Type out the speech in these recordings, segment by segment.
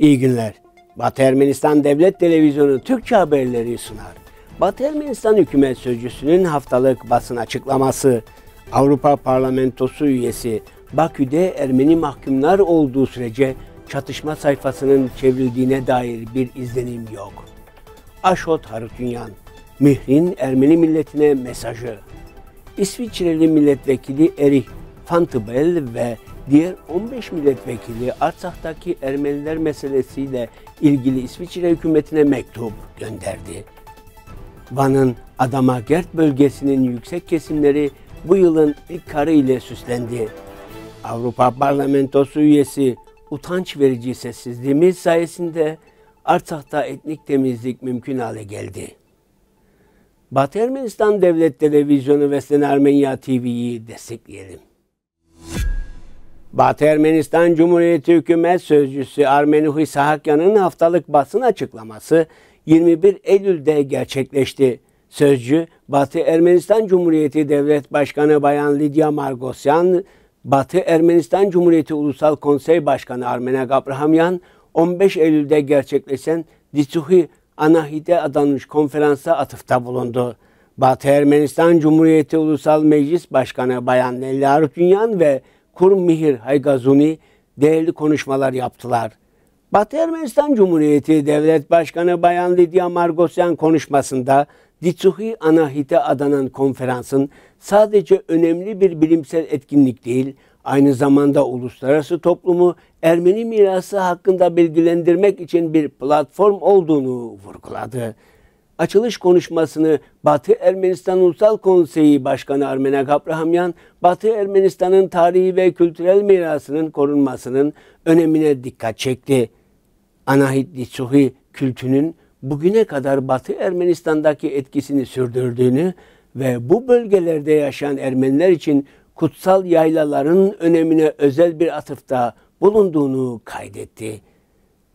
İyi günler. Batı Ermenistan Devlet Televizyonu Türkçe haberleri sunar. Batı Ermenistan Hükümet Sözcüsü'nün haftalık basın açıklaması, Avrupa Parlamentosu üyesi Bakü'de Ermeni mahkumlar olduğu sürece çatışma sayfasının çevrildiğine dair bir izlenim yok. Aşot Harutyunyan, Mihrin Ermeni milletine mesajı. İsviçreli milletvekili Erich Fantibel ve diğer 15 milletvekili Artsakh'taki Ermeniler meselesiyle ilgili İsviçre hükümetine mektup gönderdi. Van'ın Adamagert bölgesinin yüksek kesimleri bu yılın ilk karı ile süslendi. Avrupa Parlamentosu üyesi utanç verici sessizliğimiz sayesinde Artsakh'ta etnik temizlik mümkün hale geldi. Batı Ermenistan Devlet Televizyonu ve Sena Armenya TV'yi destekleyelim. Batı Ermenistan Cumhuriyeti Hükümet Sözcüsü Armeni Hisahakyan'ın haftalık basın açıklaması 21 Eylül'de gerçekleşti. Sözcü, Batı Ermenistan Cumhuriyeti Devlet Başkanı Bayan Lidya Margosyan, Batı Ermenistan Cumhuriyeti Ulusal Konsey Başkanı Armena Gabrahamyan, 15 Eylül'de gerçekleşen Disuhi Anahide adanmış konferansa atıfta bulundu. Batı Ermenistan Cumhuriyeti Ulusal Meclis Başkanı Bayan Nelly Arutünyan ve Kurum Mihir Haygazuni değerli konuşmalar yaptılar. Batı Ermenistan Cumhuriyeti Devlet Başkanı Bayan Lidya Margosyan konuşmasında Ditsuhi Anahit'e adanan konferansın sadece önemli bir bilimsel etkinlik değil, aynı zamanda uluslararası toplumu Ermeni mirası hakkında bilgilendirmek için bir platform olduğunu vurguladı açılış konuşmasını Batı Ermenistan Ulusal Konseyi Başkanı Armenak Abrahamyan, Batı Ermenistan'ın tarihi ve kültürel mirasının korunmasının önemine dikkat çekti. Anahit Litsuhi kültünün bugüne kadar Batı Ermenistan'daki etkisini sürdürdüğünü ve bu bölgelerde yaşayan Ermeniler için kutsal yaylaların önemine özel bir atıfta bulunduğunu kaydetti.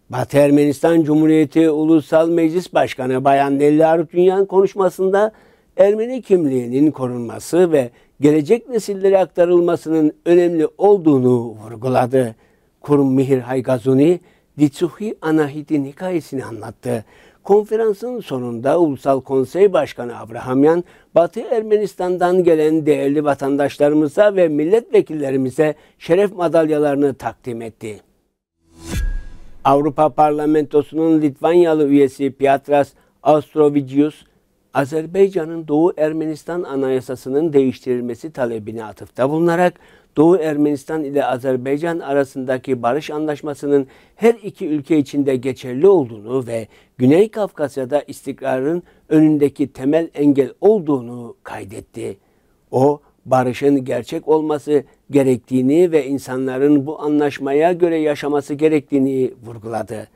Batı Ermenistan Cumhuriyeti Ulusal Meclis Başkanı Bayan Nelli Arutünyan konuşmasında Ermeni kimliğinin korunması ve gelecek nesillere aktarılmasının önemli olduğunu vurguladı. Kurum Mihir Haygazuni, Ditsuhi Anahit'in hikayesini anlattı. Konferansın sonunda Ulusal Konsey Başkanı Abrahamyan, Batı Ermenistan'dan gelen değerli vatandaşlarımıza ve milletvekillerimize şeref madalyalarını takdim etti. Avrupa Parlamentosu'nun Litvanyalı üyesi Piatras Austrovicius, Azerbaycan'ın Doğu Ermenistan Anayasası'nın değiştirilmesi talebini atıfta bulunarak Doğu Ermenistan ile Azerbaycan arasındaki barış anlaşmasının her iki ülke içinde geçerli olduğunu ve Güney Kafkasya'da istikrarın önündeki temel engel olduğunu kaydetti. O, barışın gerçek olması gerektiğini ve insanların bu anlaşmaya göre yaşaması gerektiğini vurguladı.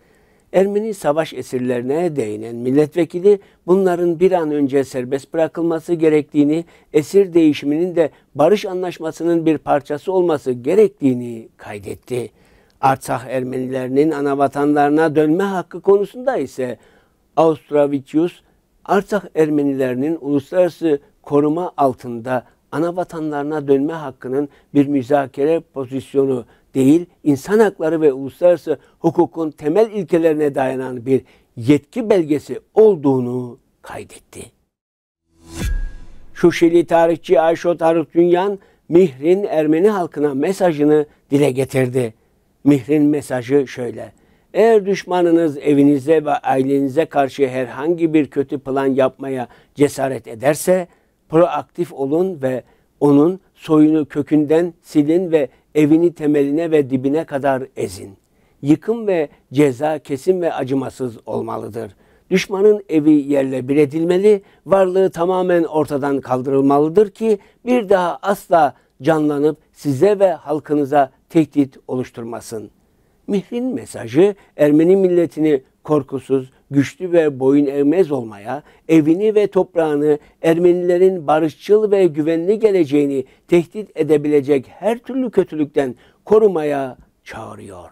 Ermeni savaş esirlerine değinen milletvekili bunların bir an önce serbest bırakılması gerektiğini, esir değişiminin de barış anlaşmasının bir parçası olması gerektiğini kaydetti. Artsakh Ermenilerinin ana vatanlarına dönme hakkı konusunda ise Austravicius, Artsakh Ermenilerinin uluslararası koruma altında ana vatanlarına dönme hakkının bir müzakere pozisyonu değil, insan hakları ve uluslararası hukukun temel ilkelerine dayanan bir yetki belgesi olduğunu kaydetti. Şuşili tarihçi Ayşot Arif Dünyan, Mihr'in Ermeni halkına mesajını dile getirdi. Mihr'in mesajı şöyle. Eğer düşmanınız evinize ve ailenize karşı herhangi bir kötü plan yapmaya cesaret ederse, proaktif olun ve onun soyunu kökünden silin ve evini temeline ve dibine kadar ezin. Yıkım ve ceza kesin ve acımasız olmalıdır. Düşmanın evi yerle bir edilmeli, varlığı tamamen ortadan kaldırılmalıdır ki bir daha asla canlanıp size ve halkınıza tehdit oluşturmasın. Mihrin mesajı Ermeni milletini korkusuz, güçlü ve boyun eğmez olmaya, evini ve toprağını Ermenilerin barışçıl ve güvenli geleceğini tehdit edebilecek her türlü kötülükten korumaya çağırıyor.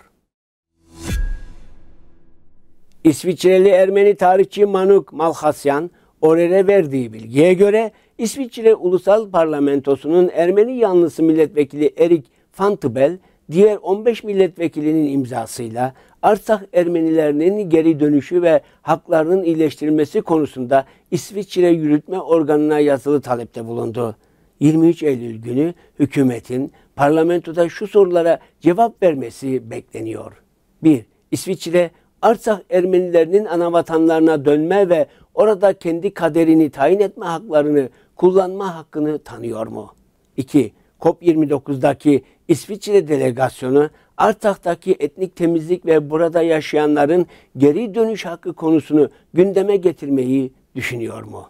İsviçreli Ermeni tarihçi Manuk Malhasyan, Orer'e verdiği bilgiye göre İsviçre Ulusal Parlamentosu'nun Ermeni yanlısı milletvekili Erik Fantibel, diğer 15 milletvekilinin imzasıyla Arsak Ermenilerinin geri dönüşü ve haklarının iyileştirilmesi konusunda İsviçre Yürütme Organı'na yazılı talepte bulundu. 23 Eylül günü hükümetin parlamentoda şu sorulara cevap vermesi bekleniyor. 1. İsviçre, Arsak Ermenilerinin ana vatanlarına dönme ve orada kendi kaderini tayin etme haklarını kullanma hakkını tanıyor mu? 2. COP29'daki İsviçre delegasyonu Artak'taki etnik temizlik ve burada yaşayanların geri dönüş hakkı konusunu gündeme getirmeyi düşünüyor mu?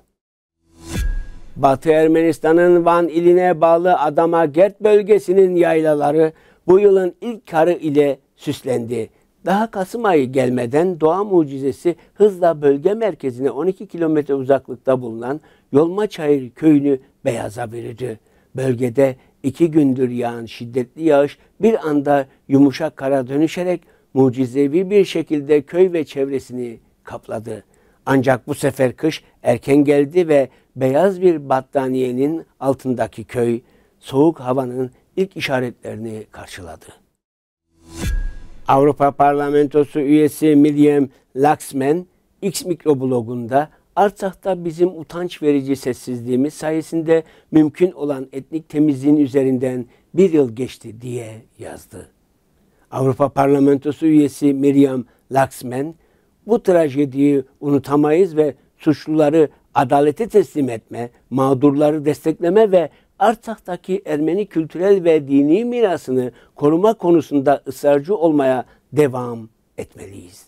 Batı Ermenistan'ın Van iline bağlı Adama Gert bölgesinin yaylaları bu yılın ilk karı ile süslendi. Daha Kasım ayı gelmeden doğa mucizesi hızla bölge merkezine 12 kilometre uzaklıkta bulunan Yolmaçayır köyünü beyaza bürüdü. Bölgede iki gündür yağan şiddetli yağış bir anda yumuşak kara dönüşerek mucizevi bir şekilde köy ve çevresini kapladı. Ancak bu sefer kış erken geldi ve beyaz bir battaniyenin altındaki köy soğuk havanın ilk işaretlerini karşıladı. Avrupa Parlamentosu üyesi William Laxman X mikroblogunda Artsak'ta bizim utanç verici sessizliğimiz sayesinde mümkün olan etnik temizliğin üzerinden bir yıl geçti diye yazdı. Avrupa Parlamentosu üyesi Miriam Laxman, bu trajediyi unutamayız ve suçluları adalete teslim etme, mağdurları destekleme ve Artsak'taki Ermeni kültürel ve dini mirasını koruma konusunda ısrarcı olmaya devam etmeliyiz.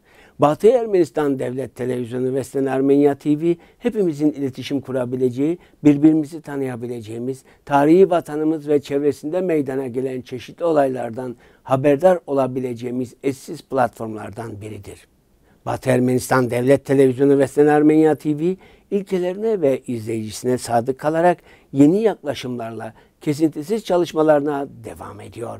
Batı Ermenistan Devlet Televizyonu ve Sen Armenya TV hepimizin iletişim kurabileceği, birbirimizi tanıyabileceğimiz, tarihi vatanımız ve çevresinde meydana gelen çeşitli olaylardan haberdar olabileceğimiz eşsiz platformlardan biridir. Batı Ermenistan Devlet Televizyonu ve Sen Armenya TV ilkelerine ve izleyicisine sadık kalarak yeni yaklaşımlarla kesintisiz çalışmalarına devam ediyor.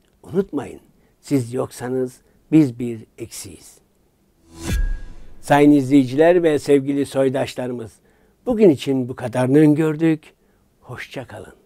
unutmayın. Siz yoksanız biz bir eksiyiz. Sayın izleyiciler ve sevgili soydaşlarımız, bugün için bu kadarını öngördük. Hoşça kalın.